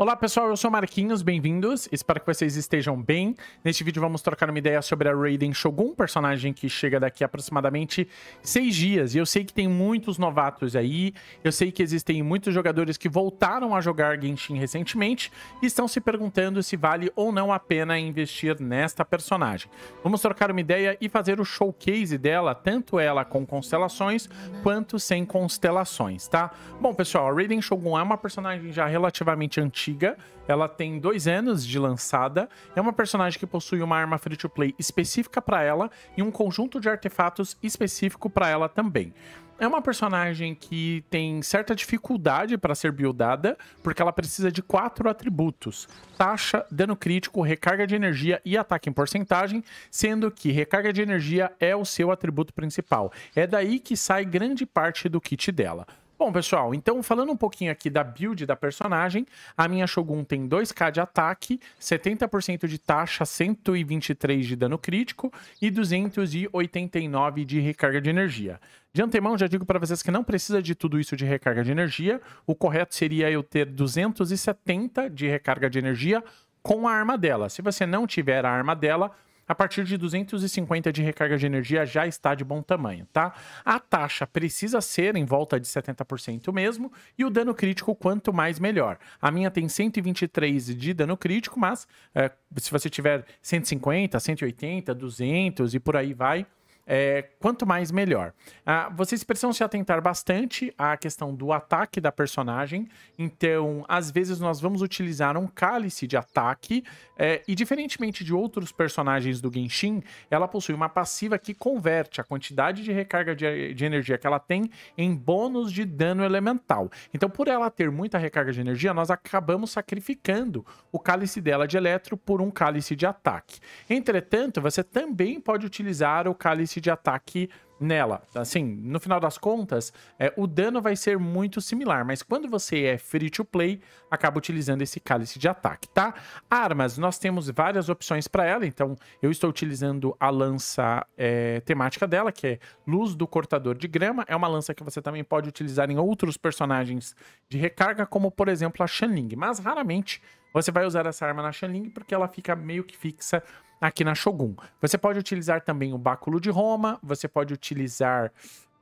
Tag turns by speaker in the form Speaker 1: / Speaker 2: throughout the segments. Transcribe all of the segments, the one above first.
Speaker 1: Olá pessoal, eu sou Marquinhos, bem-vindos. Espero que vocês estejam bem. Neste vídeo vamos trocar uma ideia sobre a Raiden Shogun, personagem que chega daqui a aproximadamente seis dias. E eu sei que tem muitos novatos aí, eu sei que existem muitos jogadores que voltaram a jogar Genshin recentemente e estão se perguntando se vale ou não a pena investir nesta personagem. Vamos trocar uma ideia e fazer o showcase dela, tanto ela com constelações quanto sem constelações, tá? Bom pessoal, a Raiden Shogun é uma personagem já relativamente antiga antiga. Ela tem dois anos de lançada. É uma personagem que possui uma arma free-to-play específica para ela e um conjunto de artefatos específico para ela também. É uma personagem que tem certa dificuldade para ser buildada, porque ela precisa de quatro atributos: taxa, dano crítico, recarga de energia e ataque em porcentagem, sendo que recarga de energia é o seu atributo principal. É daí que sai grande parte do kit dela. Bom, pessoal, então falando um pouquinho aqui da build da personagem, a minha Shogun tem 2k de ataque, 70% de taxa, 123 de dano crítico e 289 de recarga de energia. De antemão, já digo para vocês que não precisa de tudo isso de recarga de energia, o correto seria eu ter 270 de recarga de energia com a arma dela. Se você não tiver a arma dela, a partir de 250 de recarga de energia já está de bom tamanho, tá? A taxa precisa ser em volta de 70% mesmo e o dano crítico quanto mais melhor. A minha tem 123 de dano crítico, mas é, se você tiver 150, 180, 200 e por aí vai, é, quanto mais, melhor. Ah, vocês precisam se atentar bastante à questão do ataque da personagem. Então, às vezes, nós vamos utilizar um cálice de ataque. É, e, diferentemente de outros personagens do Genshin, ela possui uma passiva que converte a quantidade de recarga de, de energia que ela tem em bônus de dano elemental. Então, por ela ter muita recarga de energia, nós acabamos sacrificando o cálice dela de eletro por um cálice de ataque. Entretanto, você também pode utilizar o cálice superfície de ataque nela. Assim, no final das contas, é, o dano vai ser muito similar, mas quando você é free to play, acaba utilizando esse cálice de ataque, tá? Armas, nós temos várias opções para ela, então eu estou utilizando a lança é, temática dela, que é Luz do Cortador de Grama, é uma lança que você também pode utilizar em outros personagens de recarga, como por exemplo a Shanling, mas raramente você vai usar essa arma na Shanling porque ela fica meio que fixa aqui na Shogun. Você pode utilizar também o Báculo de Roma, você pode utilizar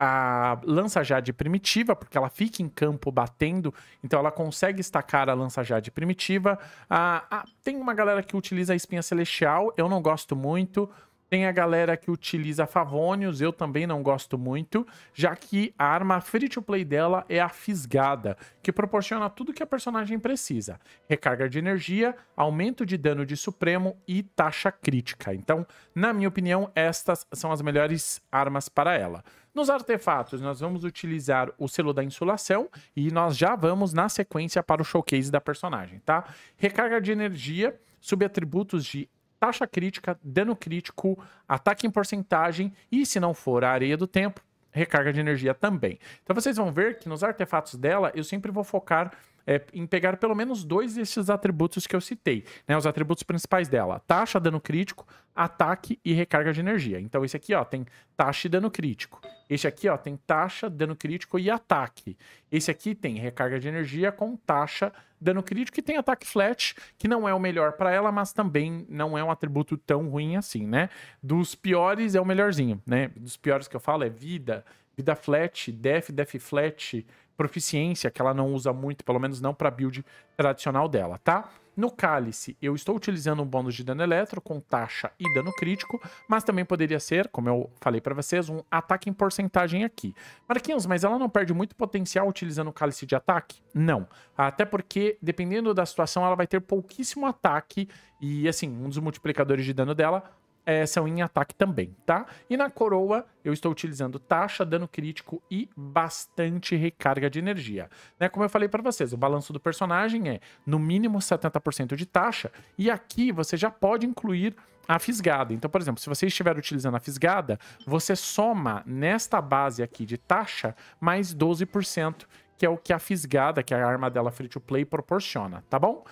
Speaker 1: a Lança Jade Primitiva, porque ela fica em campo batendo, então ela consegue estacar a Lança Jade Primitiva. Ah, ah, tem uma galera que utiliza a Espinha Celestial, eu não gosto muito, tem a galera que utiliza Favonius, eu também não gosto muito, já que a arma free-to-play dela é a Fisgada, que proporciona tudo que a personagem precisa. Recarga de energia, aumento de dano de supremo e taxa crítica. Então, na minha opinião, estas são as melhores armas para ela. Nos artefatos, nós vamos utilizar o selo da insulação e nós já vamos na sequência para o showcase da personagem, tá? Recarga de energia, subatributos de taxa crítica, dano crítico, ataque em porcentagem e, se não for a areia do tempo, recarga de energia também. Então vocês vão ver que nos artefatos dela eu sempre vou focar é, em pegar pelo menos dois desses atributos que eu citei, né? Os atributos principais dela: taxa, dano crítico, ataque e recarga de energia. Então esse aqui, ó, tem taxa e dano crítico. Esse aqui, ó, tem taxa, dano crítico e ataque. Esse aqui tem recarga de energia com taxa, dano crítico e tem ataque flat, que não é o melhor para ela, mas também não é um atributo tão ruim assim, né? Dos piores é o melhorzinho, né? Dos piores que eu falo é vida, vida flat, def, def flat, proficiência, que ela não usa muito, pelo menos não para build tradicional dela, tá? No cálice, eu estou utilizando um bônus de dano eletro com taxa e dano crítico, mas também poderia ser, como eu falei para vocês, um ataque em porcentagem aqui. Marquinhos, mas ela não perde muito potencial utilizando o cálice de ataque? Não. Até porque, dependendo da situação, ela vai ter pouquíssimo ataque e, assim, um dos multiplicadores de dano dela é, são em ataque também, tá? E na coroa, eu estou utilizando taxa, dano crítico e bastante recarga de energia. Né, como eu falei para vocês, o balanço do personagem é no mínimo 70% de taxa, e aqui você já pode incluir a fisgada. Então, por exemplo, se você estiver utilizando a fisgada, você soma nesta base aqui de taxa mais 12%, que é o que a fisgada, que é a arma dela free to play, proporciona, tá bom?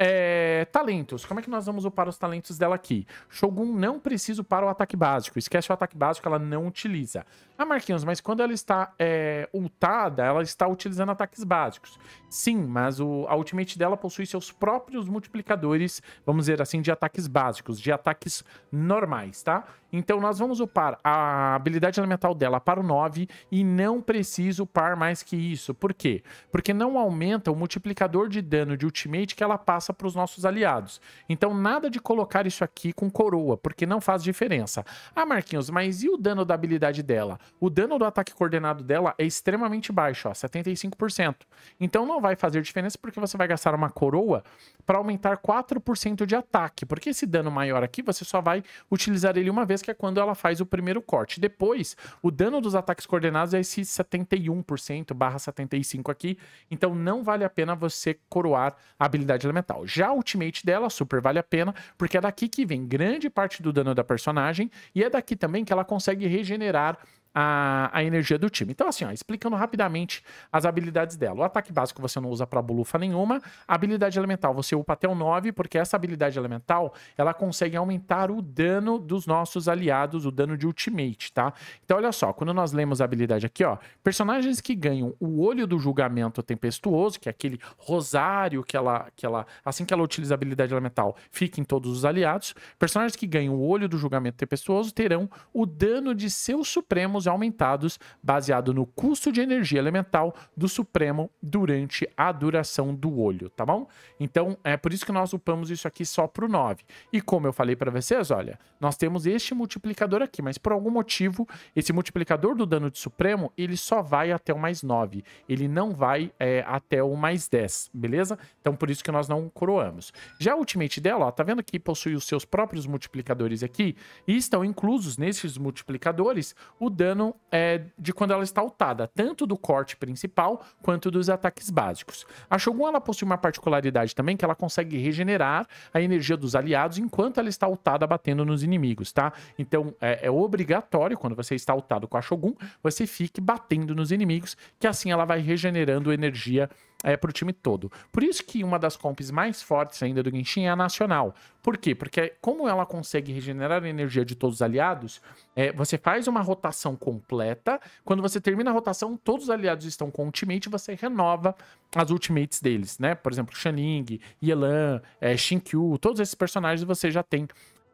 Speaker 1: É, talentos. Como é que nós vamos upar os talentos dela aqui? Shogun não precisa upar o ataque básico. Esquece o ataque básico, ela não utiliza. Ah, Marquinhos, mas quando ela está é, ultada, ela está utilizando ataques básicos. Sim, mas o, a ultimate dela possui seus próprios multiplicadores, vamos dizer assim, de ataques básicos, de ataques normais, tá? Então nós vamos upar a habilidade elemental dela para o 9 e não preciso upar mais que isso. Por quê? Porque não aumenta o multiplicador de dano de ultimate que ela passa passa para os nossos aliados. Então, nada de colocar isso aqui com coroa, porque não faz diferença. Ah, Marquinhos, mas e o dano da habilidade dela? O dano do ataque coordenado dela é extremamente baixo, ó, 75%. Então, não vai fazer diferença porque você vai gastar uma coroa para aumentar 4% de ataque, porque esse dano maior aqui você só vai utilizar ele uma vez, que é quando ela faz o primeiro corte. Depois, o dano dos ataques coordenados é esse 71% barra 75% aqui, então não vale a pena você coroar a habilidade elemental legal. Já a ultimate dela super vale a pena, porque é daqui que vem grande parte do dano da personagem e é daqui também que ela consegue regenerar a, a, energia do time. Então, assim, ó, explicando rapidamente as habilidades dela. O ataque básico você não usa para bolufa nenhuma. A habilidade elemental você upa até o 9, porque essa habilidade elemental ela consegue aumentar o dano dos nossos aliados, o dano de ultimate, tá? Então, olha só, quando nós lemos a habilidade aqui, ó, personagens que ganham o olho do julgamento tempestuoso, que é aquele rosário que ela, que ela assim que ela utiliza a habilidade elemental, fica em todos os aliados. Personagens que ganham o olho do julgamento tempestuoso terão o dano de seus supremos aumentados baseado no custo de energia elemental do Supremo durante a duração do olho, tá bom? Então, é por isso que nós upamos isso aqui só pro 9. E como eu falei para vocês, olha, nós temos este multiplicador aqui, mas por algum motivo, esse multiplicador do dano de Supremo, ele só vai até o mais 9. Ele não vai é, até o mais 10, beleza? Então, por isso que nós não coroamos. Já a Ultimate dela, ó, tá vendo que possui os seus próprios multiplicadores aqui? E estão inclusos nesses multiplicadores o dano dano é, de quando ela está ultada, tanto do corte principal quanto dos ataques básicos. A Shogun ela possui uma particularidade também que ela consegue regenerar a energia dos aliados enquanto ela está ultada batendo nos inimigos, tá? Então é, é obrigatório quando você está ultado com a Shogun, você fique batendo nos inimigos, que assim ela vai regenerando energia é, para o time todo. Por isso que uma das comps mais fortes ainda do Genshin é a nacional. Por quê? Porque como ela consegue regenerar a energia de todos os aliados, é, você faz uma rotação completa. Quando você termina a rotação, todos os aliados estão com ultimate e você renova as ultimates deles, né? Por exemplo, Shanling, Yelan, é, Shinkyu, todos esses personagens você já tem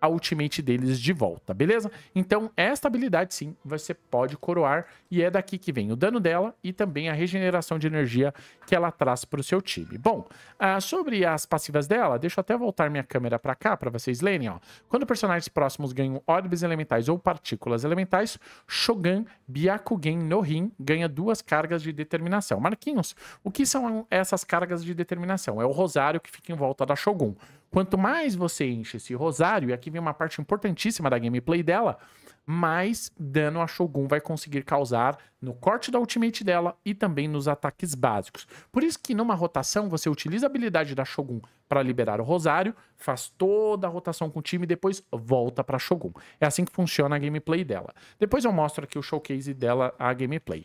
Speaker 1: a ultimate deles de volta, beleza? Então, esta habilidade sim, você pode coroar e é daqui que vem o dano dela e também a regeneração de energia que ela traz para o seu time. Bom, ah, sobre as passivas dela, deixa eu até voltar minha câmera para cá para vocês lerem, ó. Quando personagens próximos ganham orbes elementais ou partículas elementais, Shogun Byakugen no ganha duas cargas de determinação. Marquinhos, o que são essas cargas de determinação? É o rosário que fica em volta da Shogun. Quanto mais você enche esse rosário, e aqui vem uma parte importantíssima da gameplay dela, mais dano a Shogun vai conseguir causar no corte da ultimate dela e também nos ataques básicos. Por isso que numa rotação você utiliza a habilidade da Shogun para liberar o Rosário, faz toda a rotação com o time e depois volta para Shogun. É assim que funciona a gameplay dela. Depois eu mostro aqui o showcase dela, a gameplay.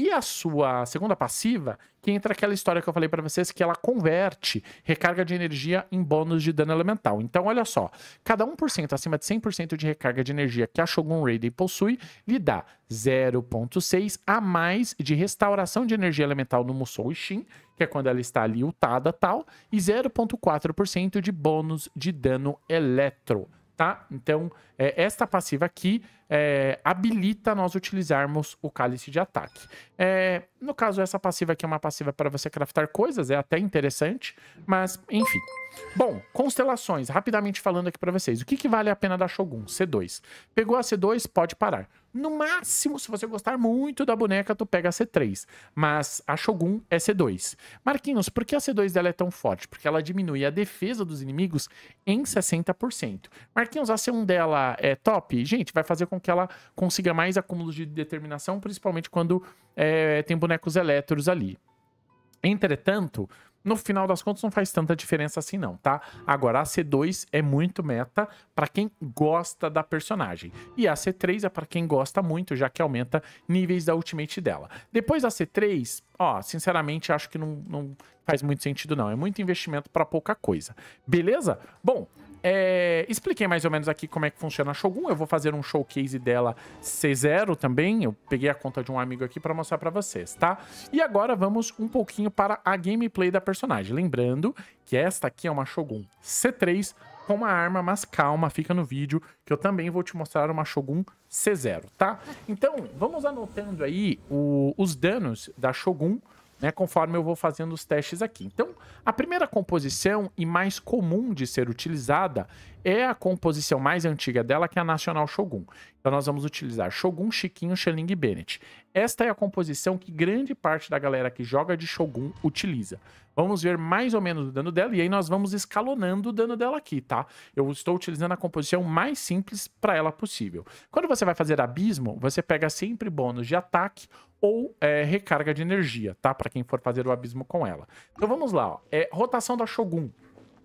Speaker 1: E a sua segunda passiva, que entra aquela história que eu falei para vocês, que ela converte recarga de energia em bônus de dano elemental. Então, olha só, cada 1% acima de 100% de recarga de energia que a Shogun Raiden possui, lhe dá 0.6 a mais de restauração de energia elemental no Musou Shin, que é quando ela está ali ultada tal, e 0.4% de bônus de dano eletro, tá? Então, é, esta passiva aqui é, habilita nós utilizarmos o cálice de ataque. É, no caso, essa passiva aqui é uma passiva para você craftar coisas, é até interessante, mas enfim. Bom, constelações, rapidamente falando aqui para vocês. O que, que vale a pena da Shogun? C2. Pegou a C2, pode parar. No máximo, se você gostar muito da boneca, tu pega a C3. Mas a Shogun é C2. Marquinhos, por que a C2 dela é tão forte? Porque ela diminui a defesa dos inimigos em 60%. Marquinhos, a C1 dela é top? Gente, vai fazer com com que ela consiga mais acúmulos de determinação, principalmente quando é, tem bonecos elétrons ali. Entretanto, no final das contas não faz tanta diferença assim não, tá? Agora a C2 é muito meta para quem gosta da personagem e a C3 é para quem gosta muito, já que aumenta níveis da ultimate dela. Depois da C3, ó, sinceramente acho que não, não faz muito sentido não, é muito investimento para pouca coisa. Beleza? Bom, é, expliquei mais ou menos aqui como é que funciona a Shogun. Eu vou fazer um showcase dela C0 também. Eu peguei a conta de um amigo aqui para mostrar para vocês, tá? E agora vamos um pouquinho para a gameplay da personagem. Lembrando que esta aqui é uma Shogun C3 com uma arma, mas calma, fica no vídeo que eu também vou te mostrar uma Shogun C0, tá? Então, vamos anotando aí o, os danos da Shogun né, conforme eu vou fazendo os testes aqui. Então, a primeira composição e mais comum de ser utilizada é a composição mais antiga dela, que é a Nacional Shogun. Então, nós vamos utilizar Shogun, Chiquinho, Schelling e Bennett. Esta é a composição que grande parte da galera que joga de Shogun utiliza. Vamos ver mais ou menos o dano dela e aí nós vamos escalonando o dano dela aqui, tá? Eu estou utilizando a composição mais simples para ela possível. Quando você vai fazer abismo, você pega sempre bônus de ataque ou é, recarga de energia, tá? Para quem for fazer o abismo com ela. Então vamos lá, ó. É, rotação da Shogun.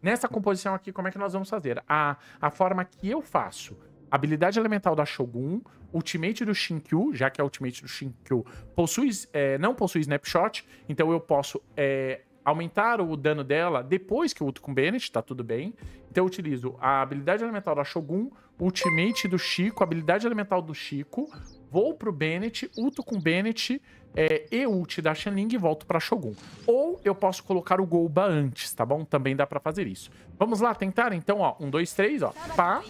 Speaker 1: Nessa composição aqui, como é que nós vamos fazer? A, a forma que eu faço, habilidade elemental da Shogun, ultimate do Shinkyu, já que a é ultimate do Shinkyu possui, é, não possui snapshot, então eu posso é, aumentar o dano dela depois que eu luto com Bennett, tá tudo bem. Então eu utilizo a habilidade elemental da Shogun, ultimate do Chico, habilidade elemental do Chico, vou pro Bennett, ulto com Bennett é, e ult da Shenling e volto pra Shogun. Ou eu posso colocar o Golba antes, tá bom? Também dá pra fazer isso. Vamos lá tentar então, ó. Um, dois, três, ó. Pá,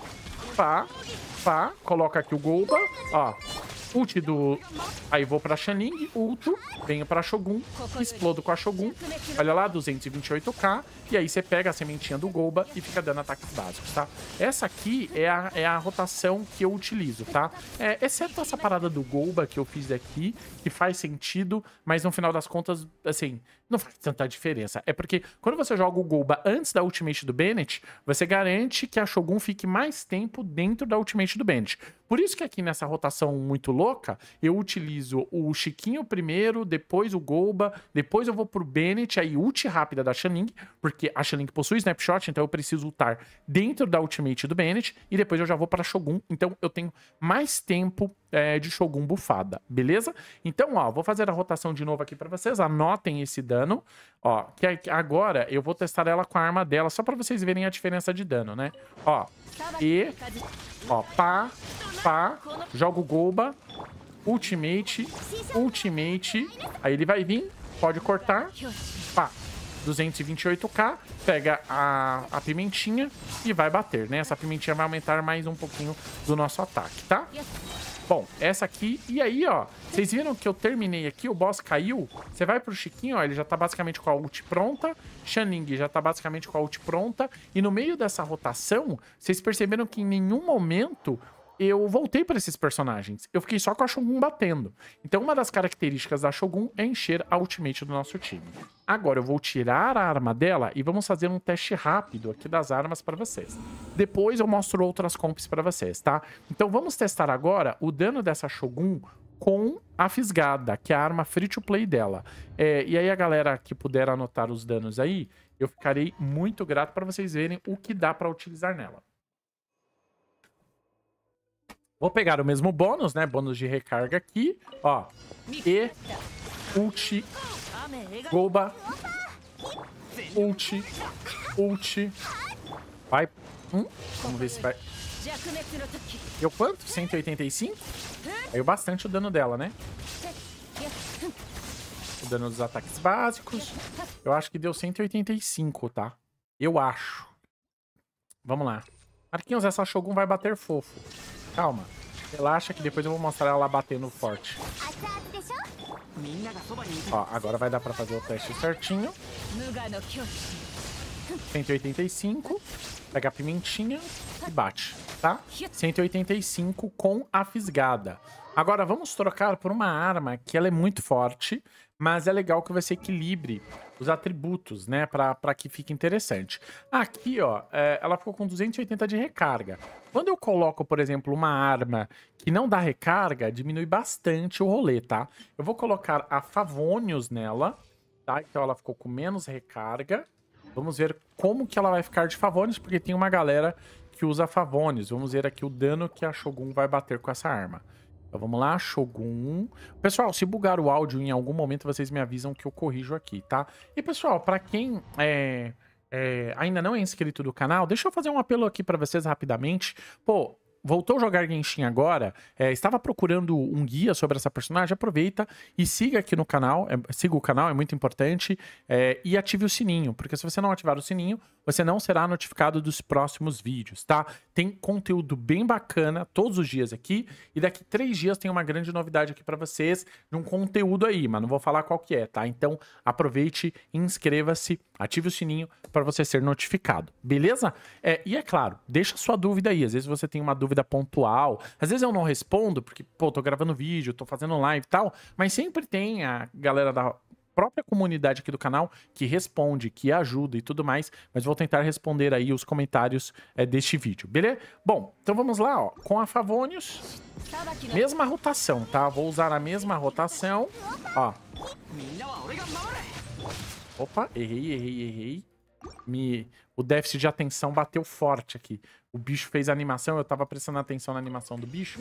Speaker 1: pá, pá. Coloca aqui o Golba, ó ult do... Aí vou pra Shanling, ulto, venho pra Shogun, explodo com a Shogun. Olha lá, 228k. E aí você pega a sementinha do Golba e fica dando ataques básicos, tá? Essa aqui é a, é a rotação que eu utilizo, tá? É, exceto essa parada do Golba que eu fiz aqui, que faz sentido, mas no final das contas, assim, não faz tanta diferença. É porque quando você joga o Golba antes da ultimate do Bennett, você garante que a Shogun fique mais tempo dentro da ultimate do Bennett. Por isso que aqui nessa rotação muito louca, eu utilizo o Chiquinho primeiro, depois o Golba, depois eu vou pro Bennett, aí ult rápida da Xaning, porque a Xaning possui snapshot, então eu preciso ultar dentro da ultimate do Bennett, e depois eu já vou para Shogun, então eu tenho mais tempo é, de Shogun bufada, beleza? Então, ó, vou fazer a rotação de novo aqui para vocês, anotem esse dano, ó, que agora eu vou testar ela com a arma dela, só para vocês verem a diferença de dano, né? Ó, e, ó, pá, pá, joga o Golba, ultimate, ultimate. Aí ele vai vir, pode cortar, pá. 228k, pega a, a pimentinha e vai bater, né? Essa pimentinha vai aumentar mais um pouquinho do nosso ataque, tá? Bom, essa aqui. E aí, ó, vocês viram que eu terminei aqui, o boss caiu. Você vai pro Chiquinho, ó, ele já tá basicamente com a ult pronta. shanning já tá basicamente com a ult pronta. E no meio dessa rotação, vocês perceberam que em nenhum momento eu voltei para esses personagens. Eu fiquei só com a Shogun batendo. Então, uma das características da Shogun é encher a ultimate do nosso time. Agora, eu vou tirar a arma dela e vamos fazer um teste rápido aqui das armas para vocês. Depois eu mostro outras comps para vocês, tá? Então, vamos testar agora o dano dessa Shogun com a fisgada, que é a arma free-to-play dela. É, e aí, a galera que puder anotar os danos aí, eu ficarei muito grato para vocês verem o que dá para utilizar nela. Vou pegar o mesmo bônus, né? Bônus de recarga aqui, ó. E ult, goba, ult, ult. Vai. Hum, vamos ver se vai. Deu quanto? 185? Caiu bastante o dano dela, né? O dano dos ataques básicos. Eu acho que deu 185, tá? Eu acho. Vamos lá. Marquinhos, essa Shogun vai bater fofo. Calma. Relaxa que depois eu vou mostrar ela batendo forte. Ó, agora vai dar pra fazer o teste certinho. 185. Pega a pimentinha e bate, tá? 185 com a fisgada. Agora vamos trocar por uma arma que ela é muito forte, mas é legal que você equilibre os atributos, né, para que fique interessante. Aqui, ó, é, ela ficou com 280 de recarga. Quando eu coloco, por exemplo, uma arma que não dá recarga, diminui bastante o rolê, tá? Eu vou colocar a Favônios nela, tá? Então ela ficou com menos recarga. Vamos ver como que ela vai ficar de Favônios, porque tem uma galera que usa Favônios. Vamos ver aqui o dano que a Shogun vai bater com essa arma. Então vamos lá, Shogun. Pessoal, se bugar o áudio em algum momento, vocês me avisam que eu corrijo aqui, tá? E pessoal, para quem é, é, ainda não é inscrito do canal, deixa eu fazer um apelo aqui para vocês rapidamente. Pô, voltou a jogar Genshin agora, é, estava procurando um guia sobre essa personagem, aproveita e siga aqui no canal, é, siga o canal, é muito importante, é, e ative o sininho, porque se você não ativar o sininho, você não será notificado dos próximos vídeos, tá? Tem conteúdo bem bacana todos os dias aqui e daqui três dias tem uma grande novidade aqui para vocês de um conteúdo aí, mas não vou falar qual que é, tá? Então aproveite, inscreva-se, ative o sininho para você ser notificado, beleza? É, e é claro, deixa sua dúvida aí. Às vezes você tem uma dúvida pontual, às vezes eu não respondo porque pô, tô gravando vídeo, tô fazendo live e tal, mas sempre tem a galera da própria comunidade aqui do canal que responde, que ajuda e tudo mais, mas vou tentar responder aí os comentários é, deste vídeo, beleza? Bom, então vamos lá, ó, com a Favonius, mesma rotação, tá? Vou usar a mesma rotação, ó. Opa, errei, errei, errei. Me... O déficit de atenção bateu forte aqui. O bicho fez animação, eu tava prestando atenção na animação do bicho.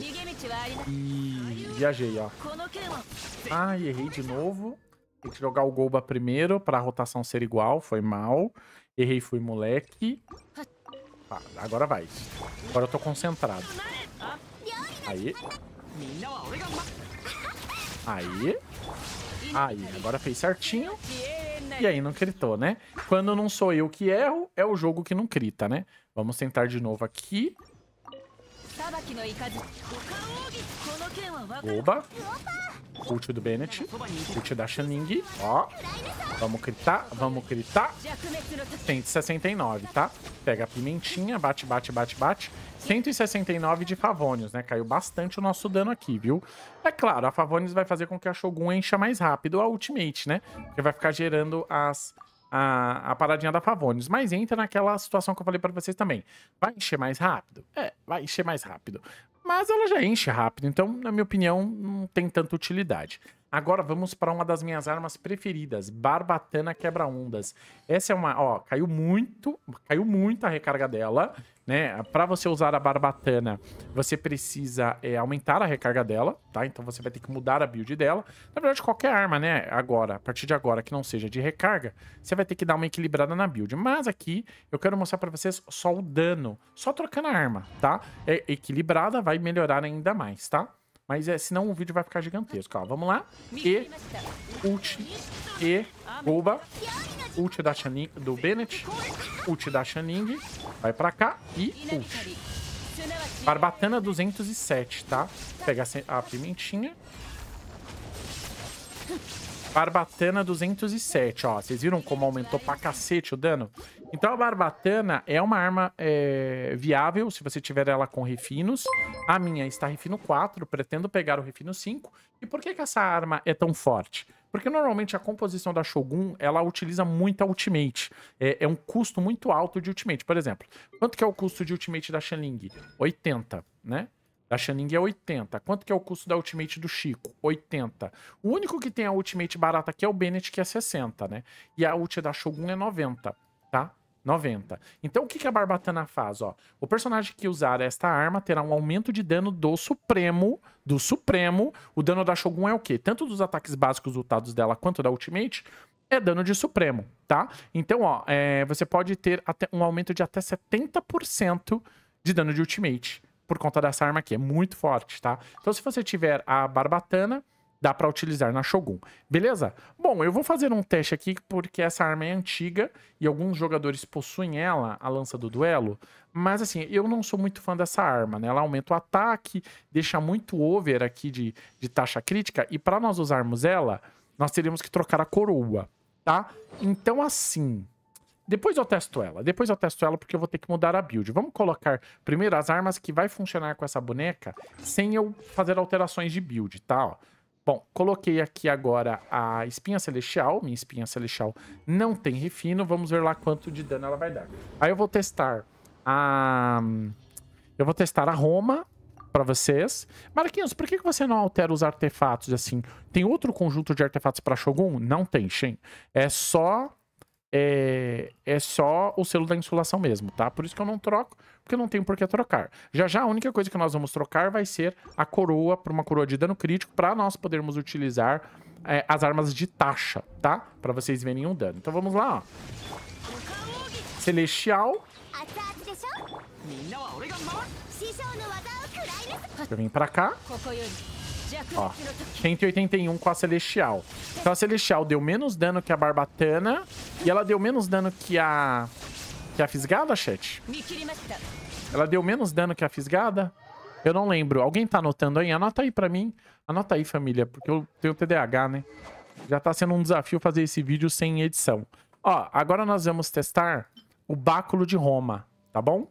Speaker 1: E viajei, ó. Ai, errei de novo jogar o Golba primeiro pra rotação ser igual. Foi mal. Errei, fui moleque. Tá, agora vai. Agora eu tô concentrado. Aí. Aí. Aí, agora fez certinho. E aí não critou, né? Quando não sou eu que erro, é o jogo que não crita, né? Vamos tentar de novo aqui. Oba. Ult do Bennett. Ult da Xaning. Ó. Vamos gritar, vamos gritar. 169, tá? Pega a pimentinha, bate, bate, bate, bate. 169 de Favonius, né? Caiu bastante o nosso dano aqui, viu? É claro, a Favonius vai fazer com que a Shogun encha mais rápido a Ultimate, né? Porque vai ficar gerando as a, a, paradinha da Favonius, mas entra naquela situação que eu falei para vocês também. Vai encher mais rápido? É, vai encher mais rápido mas ela já enche rápido, então, na minha opinião, não tem tanta utilidade. Agora vamos para uma das minhas armas preferidas, Barbatana Quebra-Ondas. Essa é uma, ó, caiu muito, caiu muito a recarga dela, né? Para você usar a Barbatana, você precisa é, aumentar a recarga dela, tá? Então você vai ter que mudar a build dela. Na verdade, qualquer arma, né? Agora, a partir de agora, que não seja de recarga, você vai ter que dar uma equilibrada na build. Mas aqui, eu quero mostrar para vocês só o dano, só trocando a arma, tá? É equilibrada, vai melhorar ainda mais, Tá? Mas é, senão o vídeo vai ficar gigantesco. Ó, vamos lá. E, ult, e, Goba. Ult da Chanin do Bennett. Ult da Shaning. Vai pra cá e ult. Barbatana 207, tá? Pega a pimentinha. Barbatana 207, ó. Vocês viram como aumentou pra cacete o dano? Então a barbatana é uma arma é, viável se você tiver ela com refinos. A minha está refino 4, pretendo pegar o refino 5. E por que, que essa arma é tão forte? Porque normalmente a composição da Shogun, ela utiliza muita ultimate. É, é um custo muito alto de ultimate. Por exemplo, quanto que é o custo de ultimate da Xanling? 80, né? Da Xaning é 80. Quanto que é o custo da Ultimate do Chico? 80. O único que tem a Ultimate barata aqui é o Bennett, que é 60, né? E a ult da Shogun é 90, tá? 90. Então o que, que a Barbatana faz? Ó, o personagem que usar esta arma terá um aumento de dano do Supremo. Do Supremo. O dano da Shogun é o quê? Tanto dos ataques básicos lutados dela quanto da Ultimate. É dano de Supremo, tá? Então, ó, é, você pode ter até um aumento de até 70% de dano de Ultimate por conta dessa arma aqui. É muito forte, tá? Então, se você tiver a barbatana, dá para utilizar na Shogun. Beleza? Bom, eu vou fazer um teste aqui porque essa arma é antiga e alguns jogadores possuem ela, a lança do duelo, mas assim, eu não sou muito fã dessa arma, né? Ela aumenta o ataque, deixa muito over aqui de, de taxa crítica e para nós usarmos ela, nós teríamos que trocar a coroa, tá? Então assim, depois eu testo ela. Depois eu testo ela porque eu vou ter que mudar a build. Vamos colocar primeiro as armas que vai funcionar com essa boneca sem eu fazer alterações de build, tá? Ó. Bom, coloquei aqui agora a espinha celestial. Minha espinha celestial não tem refino. Vamos ver lá quanto de dano ela vai dar. Aí eu vou testar a... Eu vou testar a Roma para vocês. Marquinhos, por que você não altera os artefatos assim? Tem outro conjunto de artefatos para Shogun? Não tem, Shen. É só é, é só o selo da insulação mesmo, tá? Por isso que eu não troco, porque não tenho por que trocar. Já já a única coisa que nós vamos trocar vai ser a coroa para uma coroa de dano crítico para nós podermos utilizar é, as armas de taxa, tá? Para vocês verem o dano. Então vamos lá, ó. Celestial. Eu vim pra cá. Ó, 181 com a Celestial. Então a Celestial deu menos dano que a Barbatana e ela deu menos dano que a... Que a Fisgada, chat? Ela deu menos dano que a Fisgada? Eu não lembro. Alguém tá anotando aí? Anota aí pra mim. Anota aí, família, porque eu tenho TDAH, né? Já tá sendo um desafio fazer esse vídeo sem edição. Ó, agora nós vamos testar o Báculo de Roma, tá bom?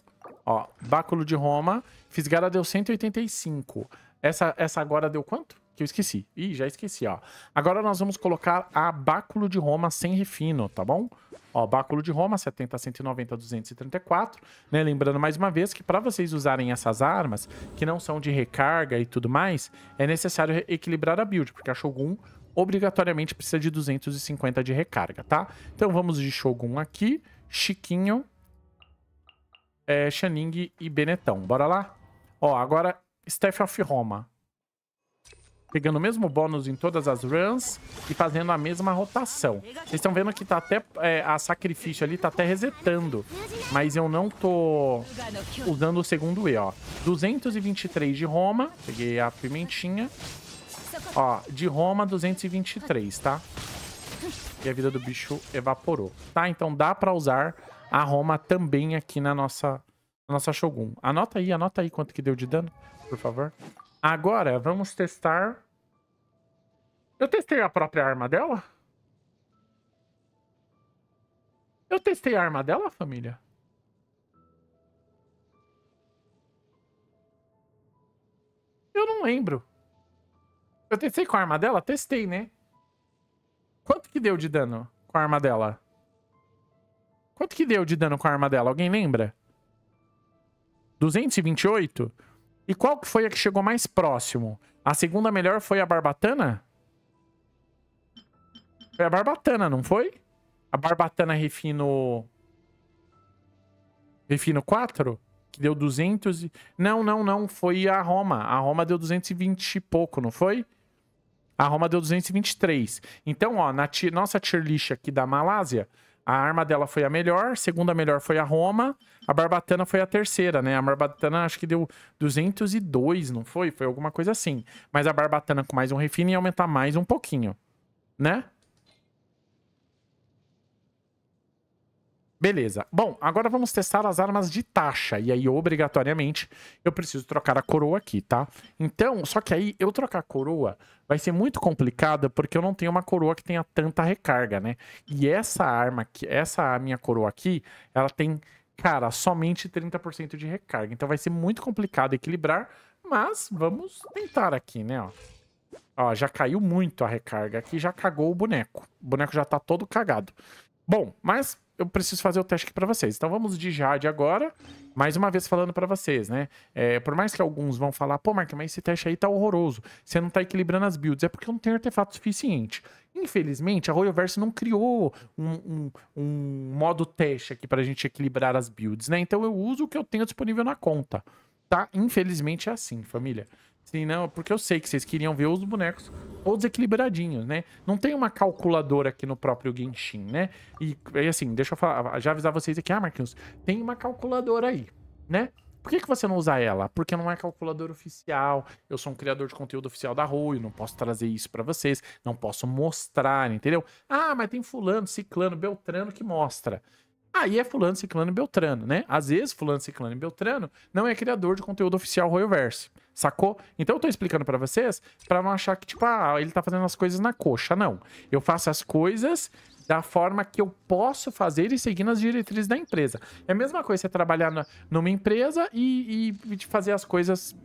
Speaker 1: Ó, Báculo de Roma. Fisgada deu 185. Essa, essa agora deu quanto? Que eu esqueci. Ih, já esqueci, ó. Agora nós vamos colocar a báculo de Roma sem refino, tá bom? Ó, báculo de Roma, 70, 190, 234. Né? Lembrando mais uma vez que para vocês usarem essas armas, que não são de recarga e tudo mais, é necessário equilibrar a build, porque a Shogun obrigatoriamente precisa de 250 de recarga, tá? Então vamos de Shogun aqui, Chiquinho, é, Xaning e Benetão. Bora lá? Ó, agora Staff of Roma. Pegando o mesmo bônus em todas as runs e fazendo a mesma rotação. Vocês estão vendo que tá até é, a sacrifício ali tá até resetando. Mas eu não tô usando o segundo E, ó. 223 de Roma. Peguei a pimentinha. Ó, de Roma 223, tá? E a vida do bicho evaporou. Tá, então dá pra usar a Roma também aqui na nossa, na nossa Shogun. Anota aí, anota aí quanto que deu de dano por favor. Agora, vamos testar... Eu testei a própria arma dela? Eu testei a arma dela, família? Eu não lembro. Eu testei com a arma dela? Testei, né? Quanto que deu de dano com a arma dela? Quanto que deu de dano com a arma dela? Alguém lembra? 228? 228? E qual que foi a que chegou mais próximo? A segunda melhor foi a Barbatana? Foi a Barbatana, não foi? A Barbatana Refino... Refino 4? Que deu 200 e... Não, não, não. Foi a Roma. A Roma deu 220 e pouco, não foi? A Roma deu 223. Então, ó, na nossa tier list aqui da Malásia, a arma dela foi a melhor, a segunda melhor foi a Roma, a Barbatana foi a terceira, né? A Barbatana acho que deu 202, não foi? Foi alguma coisa assim. Mas a Barbatana com mais um refino ia aumentar mais um pouquinho, né? Beleza. Bom, agora vamos testar as armas de taxa. E aí, obrigatoriamente, eu preciso trocar a coroa aqui, tá? Então, só que aí, eu trocar a coroa vai ser muito complicada porque eu não tenho uma coroa que tenha tanta recarga, né? E essa arma aqui, essa minha coroa aqui, ela tem, cara, somente 30% de recarga. Então vai ser muito complicado equilibrar, mas vamos tentar aqui, né, ó. Ó, já caiu muito a recarga aqui, já cagou o boneco. O boneco já tá todo cagado. Bom, mas eu preciso fazer o teste aqui para vocês. Então vamos de Jade agora, mais uma vez falando para vocês, né? É, por mais que alguns vão falar, pô, Mark, mas esse teste aí tá horroroso, você não tá equilibrando as builds, é porque eu não tenho artefato suficiente. Infelizmente, a Royal Verse não criou um, um, um modo teste aqui pra gente equilibrar as builds, né? Então eu uso o que eu tenho disponível na conta, tá? Infelizmente é assim, família. Sim, não, porque eu sei que vocês queriam ver os bonecos todos equilibradinhos, né? Não tem uma calculadora aqui no próprio Genshin, né? E, assim, deixa eu falar, já avisar vocês aqui, ah, Marquinhos, tem uma calculadora aí, né? Por que, que você não usa ela? Porque não é calculadora oficial. Eu sou um criador de conteúdo oficial da Rui, não posso trazer isso para vocês, não posso mostrar, entendeu? Ah, mas tem fulano, ciclano, beltrano que mostra. Aí é fulano, ciclano e beltrano, né? Às vezes fulano, ciclano e beltrano não é criador de conteúdo oficial Royoverse, sacou? Então eu tô explicando para vocês para não achar que, tipo, ah, ele tá fazendo as coisas na coxa. Não. Eu faço as coisas da forma que eu posso fazer e seguindo as diretrizes da empresa. É a mesma coisa você trabalhar numa empresa e, e, fazer as coisas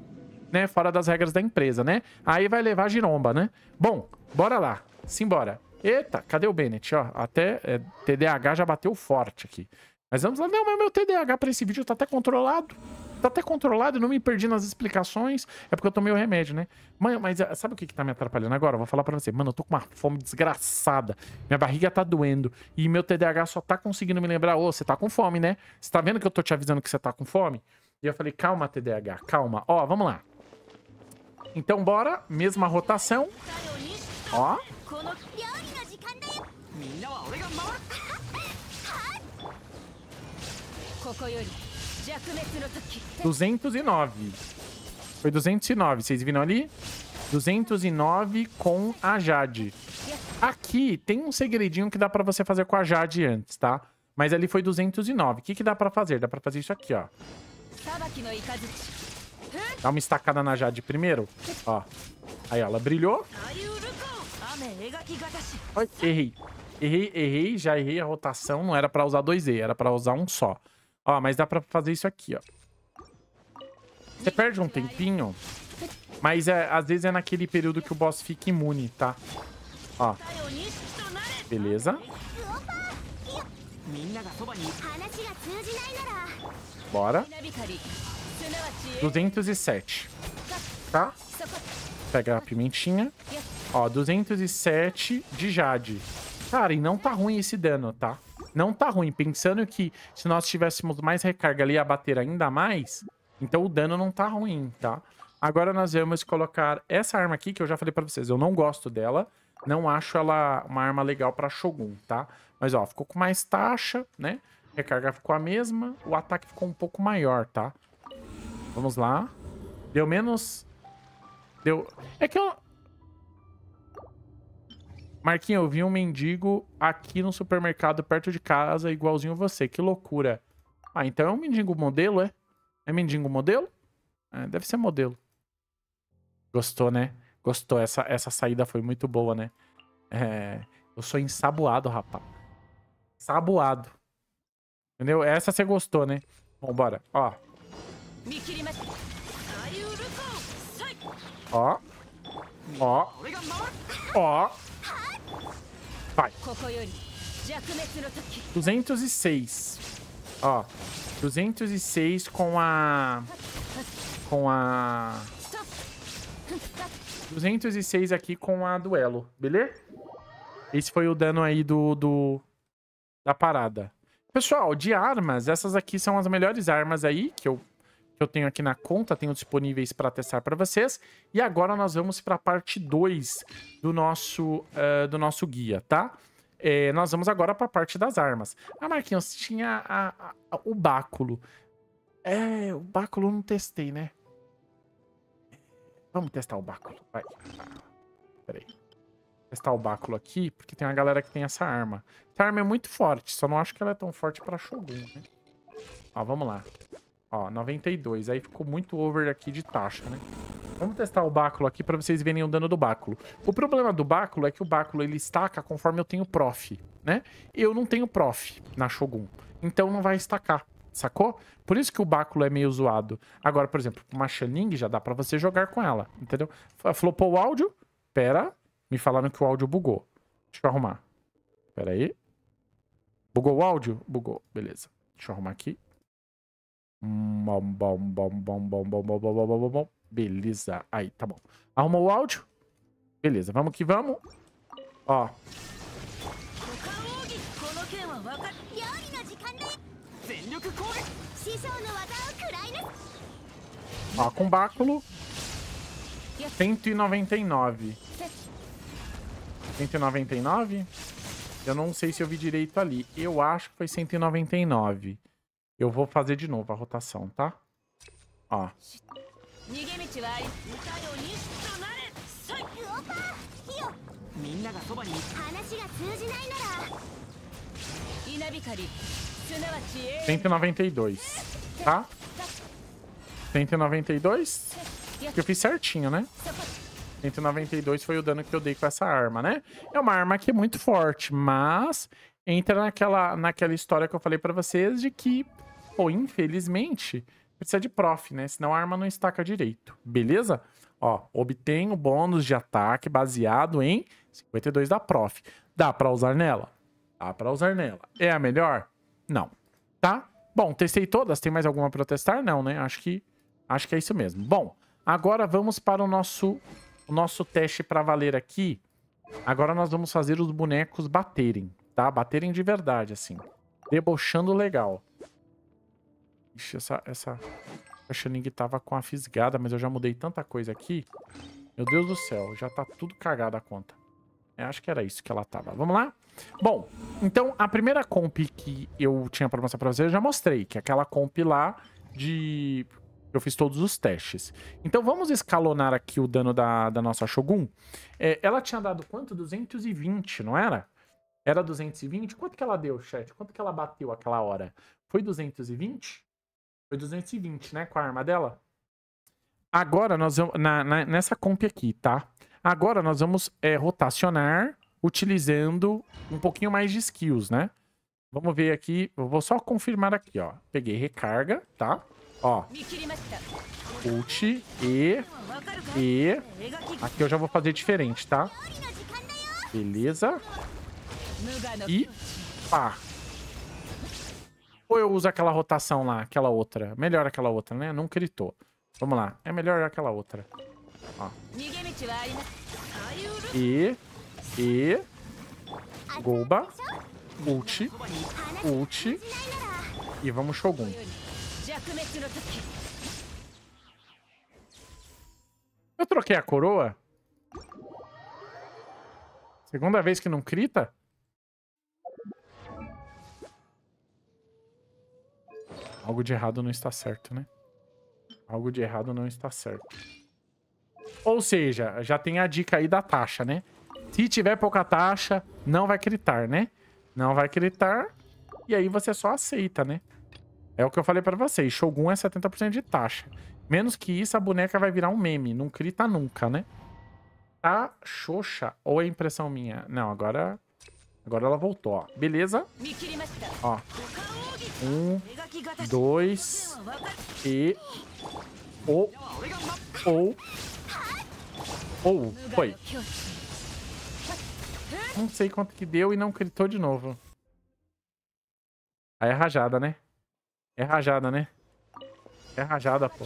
Speaker 1: né, fora das regras da empresa, né? Aí vai levar giromba, né? Bom, bora lá. Simbora. Eita, cadê o Bennett? Ó, até é, TDAH já bateu forte aqui. Mas vamos lá. Não, mas meu TDAH para esse vídeo tá até controlado. Tá até controlado, não me perdi nas explicações. É porque eu tomei o remédio, né? Mano, mas é, sabe o que, que tá me atrapalhando agora? vou falar pra você. Mano, eu tô com uma fome desgraçada. Minha barriga tá doendo. E meu TDAH só tá conseguindo me lembrar. Ô, oh, você tá com fome, né? Você tá vendo que eu tô te avisando que você tá com fome? E eu falei, calma, TDAH, calma. Ó, vamos lá. Então, bora. Mesma rotação. Ó. 209 Foi 209, vocês viram ali? 209 com a Jade. Aqui tem um segredinho que dá pra você fazer com a Jade antes, tá? Mas ali foi 209. O que, que dá pra fazer? Dá pra fazer isso aqui, ó. Dá uma estacada na Jade primeiro. Ó. Aí, ó, ela brilhou.
Speaker 2: É,
Speaker 1: errei. Errei, errei, já errei a rotação. Não era pra usar dois E, era pra usar um só. Ó, mas dá pra fazer isso aqui, ó. Você perde um tempinho, mas é, às vezes é naquele período que o boss fica imune, tá? Ó. Beleza. Bora. 207. Tá? Pega a pimentinha. Ó, 207 de Jade. Cara, e não tá ruim esse dano, tá? Não tá ruim. Pensando que se nós tivéssemos mais recarga ali a bater ainda mais, então o dano não tá ruim, tá? Agora nós vamos colocar essa arma aqui, que eu já falei pra vocês, eu não gosto dela. Não acho ela uma arma legal pra Shogun, tá? Mas, ó, ficou com mais taxa, né? Recarga ficou a mesma, o ataque ficou um pouco maior, tá? Vamos lá. Deu menos... Deu... É que eu... Marquinhos, eu vi um mendigo aqui no supermercado perto de casa, igualzinho você. Que loucura. Ah, então é um mendigo modelo, é? É mendigo modelo? É, deve ser modelo. Gostou, né? Gostou. Essa, essa saída foi muito boa, né? É, eu sou ensaboado, rapaz. Saboado. Entendeu? Essa você gostou, né? Vambora. Ó. Ó. Ó. Ó. Vai. 206. Ó. 206 com a... Com a... 206 aqui com a duelo, beleza? Esse foi o dano aí do, do... Da parada. Pessoal, de armas, essas aqui são as melhores armas aí que eu que eu tenho aqui na conta, tenho disponíveis para testar para vocês. E agora nós vamos para a parte 2 do nosso, uh, do nosso guia, tá? É, nós vamos agora para a parte das armas. Ah, Marquinhos, tinha a, a, o báculo. É, o báculo eu não testei, né? Vamos testar o báculo, vai. Peraí. Testar o báculo aqui, porque tem uma galera que tem essa arma. Essa arma é muito forte, só não acho que ela é tão forte para Shogun, né? Ó, vamos lá. Ó, 92. Aí ficou muito over aqui de taxa, né? Vamos testar o báculo aqui para vocês verem o dano do báculo. O problema do báculo é que o báculo ele estaca conforme eu tenho prof, né? Eu não tenho prof na Shogun, então não vai estacar, sacou? Por isso que o báculo é meio zoado. Agora, por exemplo, uma Shanning já dá para você jogar com ela, entendeu? Flopou o áudio? Pera, me falaram que o áudio bugou. Deixa eu arrumar. Pera aí. Bugou o áudio? Bugou, beleza. Deixa eu arrumar aqui. Bom, bom, bom, bom, bom, bom, bom, bom, bom, bom, bom. Beleza. Aí, tá bom. Arrumou o áudio? Beleza, vamos que vamos. Ó. Ó, com báculo. 199. 199? Eu não sei se eu vi direito ali. Eu acho que foi 199. 199. Eu vou fazer de novo a rotação, tá? Ó. Cento noventa e dois, tá? Cento e noventa e dois. Eu fiz certinho, né? 192 foi o dano que eu dei com essa arma, né? É uma arma que é muito forte, mas entra naquela, naquela história que eu falei para vocês de que Pô, infelizmente, precisa de prof, né? Senão a arma não estaca direito, beleza? Ó, obtenho bônus de ataque baseado em 52 da prof. Dá para usar nela? Dá para usar nela. É a melhor? Não. Tá? Bom, testei todas. Tem mais alguma para testar? Não, né? Acho que, acho que é isso mesmo. Bom, agora vamos para o nosso, o nosso teste para valer aqui. Agora nós vamos fazer os bonecos baterem, tá? Baterem de verdade, assim. Debochando legal. Ixi, essa, essa cachorrinha tava com a fisgada, mas eu já mudei tanta coisa aqui. Meu Deus do céu, já tá tudo cagado a conta. É, acho que era isso que ela tava. Vamos lá? Bom, então a primeira comp que eu tinha pra mostrar pra vocês, eu já mostrei, que é aquela comp lá de... Eu fiz todos os testes. Então vamos escalonar aqui o dano da, da nossa Shogun. É, ela tinha dado quanto? 220, não era? Era 220? Quanto que ela deu, chat? Quanto que ela bateu aquela hora? Foi 220? Foi 220, né? Com a arma dela. Agora nós vamos. Na, na, nessa comp aqui, tá? Agora nós vamos é, rotacionar utilizando um pouquinho mais de skills, né? Vamos ver aqui. Eu vou só confirmar aqui, ó. Peguei recarga, tá? Ó. Ult e. E. Aqui eu já vou fazer diferente, tá? Beleza. E. Pá. Ou eu uso aquela rotação lá, aquela outra. Melhor aquela outra, né? Não gritou. Vamos lá. É melhor aquela outra. Ó. E... E... Goba. Ult. Ult. E vamos Shogun. Eu troquei a coroa? Segunda vez que não crita? Algo de errado não está certo, né? Algo de errado não está certo. Ou seja, já tem a dica aí da taxa, né? Se tiver pouca taxa, não vai gritar, né? Não vai gritar. E aí você só aceita, né? É o que eu falei para vocês. Shogun é 70% de taxa. Menos que isso, a boneca vai virar um meme. Não crita nunca, né? Tá xoxa. Ou é impressão minha? Não, agora... Agora ela voltou, ó. Beleza? Ó. Tá. Um, dois e... Ou... Oh, Ou... Oh, Ou... Oh, foi. Não sei quanto que deu e não gritou de novo. Aí é rajada, né? É rajada, né? É rajada, pô.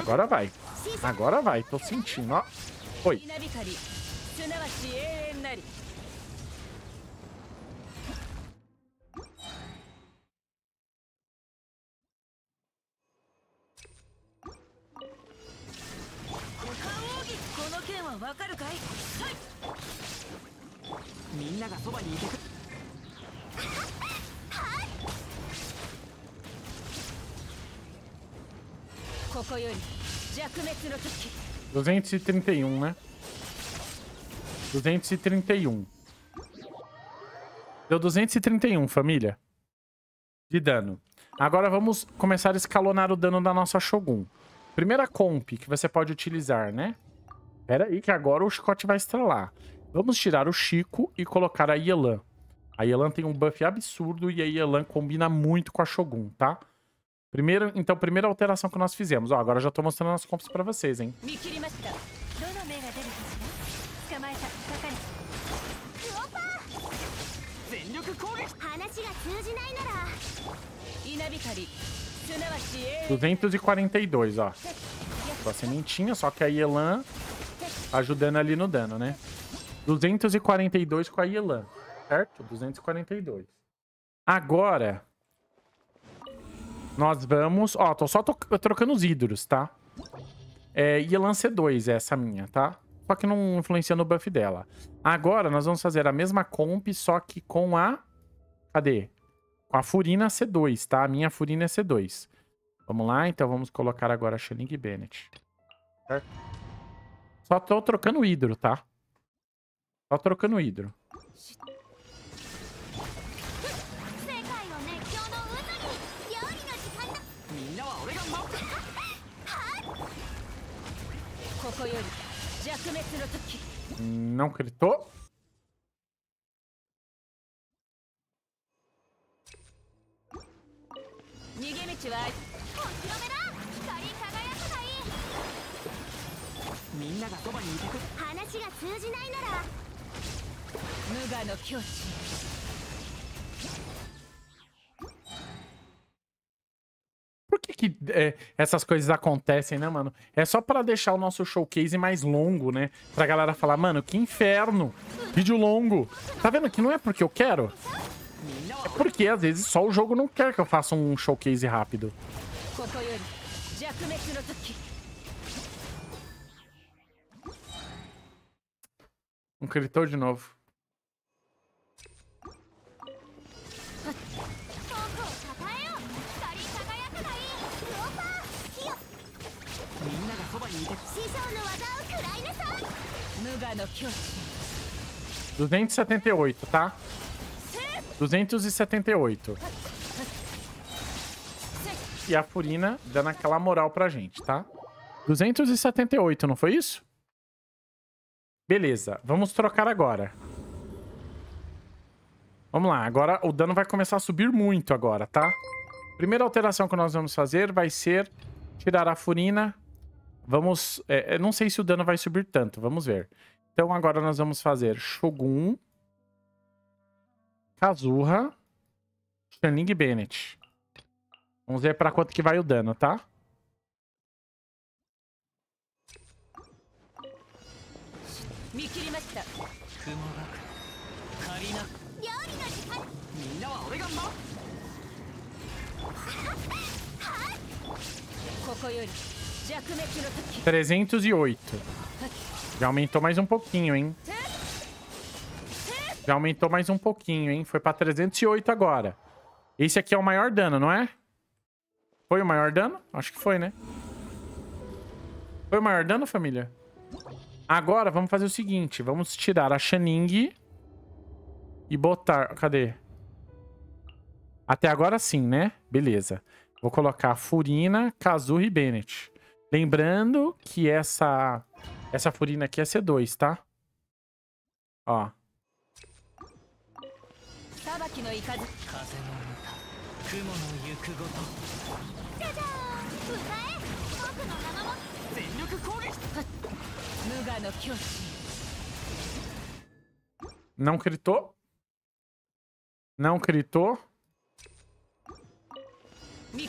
Speaker 1: Agora vai. Agora vai. Tô sentindo, ó. Foi.
Speaker 3: すなわち永遠なり
Speaker 2: はこのわかるかい、はい、
Speaker 4: みんながそばにいてくはい、
Speaker 2: ここより弱滅の
Speaker 1: 時231 né? 231. Deu 231, família. De dano. Agora vamos começar a escalonar o dano da nossa Shogun. Primeira comp que você pode utilizar, né? Pera aí que agora o chicote vai estrelar. Vamos tirar o Chico e colocar a Yelan. A Yelan tem um buff absurdo e a Yelan combina muito com a Shogun, tá? Primeiro, então, primeira alteração que nós fizemos. Ó, agora já tô mostrando as comps pra vocês, hein? 242, ó. Com tipo assim, a sementinha, só que a Yelan ajudando ali no dano, né? 242 com a Yelan, certo? 242. Agora, nós vamos... Ó, tô só trocando os hidros, tá? É, Yelan C2 é essa minha, tá? Só que não influencia no buff dela. Agora, nós vamos fazer a mesma comp, só que com a Cadê? Com a furina C2, tá? A minha furina é C2. Vamos lá, então vamos colocar agora a Shelling Bennett. Certo? Só tô trocando o hidro, tá? Só trocando o hidro. Hum, não critou.
Speaker 3: ちは
Speaker 4: みんながそばにいてく話が通じないなら無
Speaker 2: 我の境地
Speaker 1: que é, essas coisas acontecem, né, mano? É só para deixar o nosso showcase mais longo, né? Pra galera falar, mano, que inferno! Vídeo longo! Tá vendo que não é porque eu quero? É porque às vezes só o jogo não quer que eu faça um showcase rápido. Um critou de novo. Duzentos e setenta e oito, tá? 278. E a Furina dando aquela moral pra gente, tá? 278, não foi isso? Beleza, vamos trocar agora. Vamos lá, agora o dano vai começar a subir muito agora, tá? Primeira alteração que nós vamos fazer vai ser tirar a furina. Vamos... É, não sei se o dano vai subir tanto, vamos ver. Então agora nós vamos fazer Shogun. Kazurra. Shanning Bennett. Vamos ver pra quanto que vai o dano, tá? Trezentos e oito. Já aumentou mais um pouquinho, hein? Já aumentou mais um pouquinho, hein? Foi pra 308 agora. Esse aqui é o maior dano, não é? Foi o maior dano? Acho que foi, né? Foi o maior dano, família? Agora, vamos fazer o seguinte. Vamos tirar a Shaning e botar... Cadê? Até agora sim, né? Beleza. Vou colocar Furina, kazuri e Bennett. Lembrando que essa... Essa Furina aqui é C2, tá? Ó.
Speaker 2: きのイカズ風の
Speaker 3: 歌雲の行くご
Speaker 4: と
Speaker 2: じゃじゃーん歌え僕の名も全力攻撃無我の教師
Speaker 1: não gritou? Não gritou? Me